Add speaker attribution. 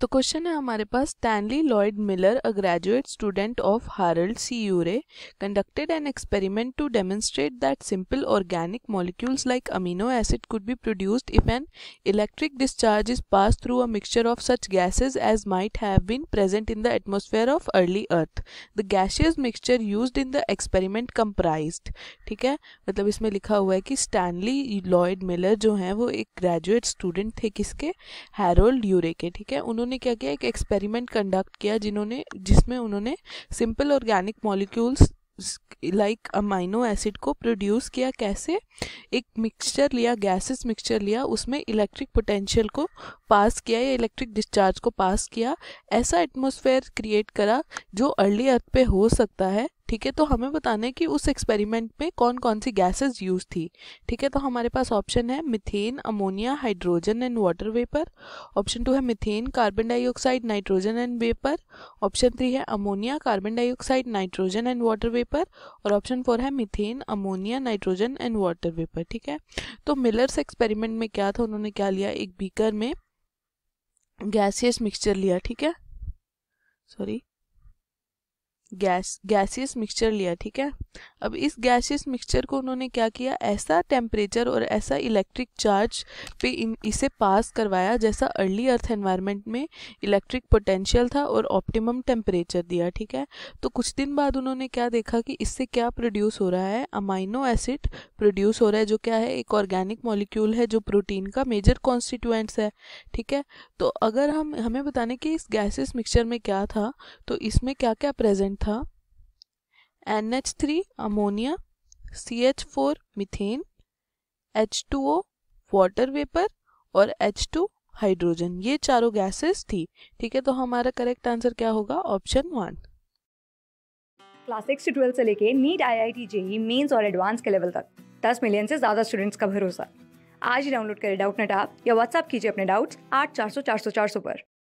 Speaker 1: तो क्वेश्चन है हमारे पास Stanley
Speaker 2: Lloyd Miller a graduate student of Harold C Urey conducted an experiment to demonstrate that simple organic molecules like amino acid could be produced if an electric discharge is pass through a mixture of such gases as might have been present in the atmosphere of early earth the gaseous mixture use in the experiment comprise ठीक है मतलब इसमें लिखा हुआ है कि Stanley Lloyd Miller जो हैं वो एक ग्रेजुएट स्टूडेंट थे किसके हेरोल्ड यूरे के ठीक है उन्होंने उन्होंने क्या किया एक एक्सपेरिमेंट कंडक्ट किया जिन्होंने जिसमें उन्होंने simple organic molecules like amino acid को प्रोड्यूस किया कैसे एक मिक्सचर लिया गैसेस मिक्सचर लिया उसमें इलेक्ट्रिक पोटेंशियल को पास किया या इलेक्ट्रिक डिस्चार्ज को पास किया ऐसा एटमोसफेयर क्रिएट करा जो अर्ली अर्थ पे हो सकता है ठीक है तो हमें बताना है कि उस एक्सपेरिमेंट में कौन कौन सी गैसेस यूज थी ठीक है तो हमारे पास ऑप्शन है methane ammonia hydrogen and water vapour option two है methane carbon dioxide nitrogen and vapour option three है ammonia carbon dioxide nitrogen and water vapour और ऑप्शन फोर है methane ammonia nitrogen and water vapour ठीक है तो millers experiment में क्या था उन्होंने क्या लिया एक बीकर में गैसियस मिक्सचर लिया ठीक है सॉरी गैस गैसियस मिक्सचर लिया ठीक है अब इस गैसियस मिक्सचर को उन्होंने क्या किया ऐसा टेम्परेचर और ऐसा इलेक्ट्रिक चार्ज पे इसे पास करवाया जैसा अर्ली अर्थ एनवायरनमेंट में इलेक्ट्रिक पोटेंशियल था और ऑप्टिमम टेम्परेचर दिया ठीक है तो कुछ दिन बाद उन्होंने क्या देखा कि इससे क्या प्रोड्यूस हो रहा है अमाइनो एसिड प्रोड्यूस हो रहा है जो क्या है एक ऑर्गेनिक मॉलिक्यूल है जो प्रोटीन का मेजर कॉन्स्टिट्यूएंट्स है ठीक है तो अगर हम हमें बताने कि इस गैसेस मिक्सचर में क्या था तो इसमें क्या क्या प्रेजेंट था NH3 ammonia, CH4 methane, H2O water vapor और H2 hydrogen. ये चारों gases थी ठीक है तो हमारा correct answer क्या होगा
Speaker 1: Option वन क्लास सिक्स से ट्वेल्थ से लेके NEET I I T JEE mains और एडवांस के लेवल तक 10 मिलियन से ज़्यादा स्टूडेंट्स का भरोसा आज ही डाउनलोड करें डाउट नेट आप या व्हाट्सअप कीजिए अपने डाउट्स आठ चार सौ चार सौ चार सौ पर